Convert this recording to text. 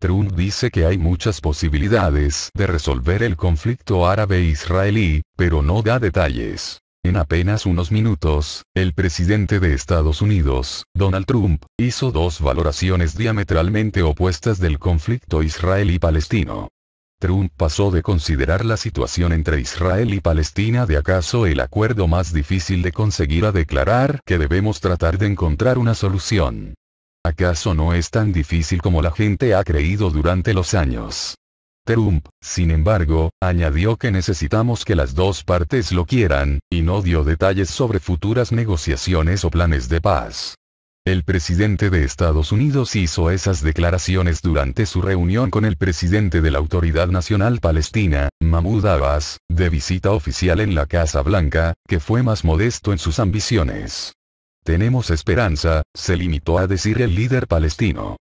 Trump dice que hay muchas posibilidades de resolver el conflicto árabe-israelí, e pero no da detalles. En apenas unos minutos, el presidente de Estados Unidos, Donald Trump, hizo dos valoraciones diametralmente opuestas del conflicto israelí-palestino. Trump pasó de considerar la situación entre Israel y Palestina de acaso el acuerdo más difícil de conseguir a declarar que debemos tratar de encontrar una solución. ¿Acaso no es tan difícil como la gente ha creído durante los años? Trump, sin embargo, añadió que necesitamos que las dos partes lo quieran, y no dio detalles sobre futuras negociaciones o planes de paz. El presidente de Estados Unidos hizo esas declaraciones durante su reunión con el presidente de la Autoridad Nacional Palestina, Mahmoud Abbas, de visita oficial en la Casa Blanca, que fue más modesto en sus ambiciones tenemos esperanza, se limitó a decir el líder palestino.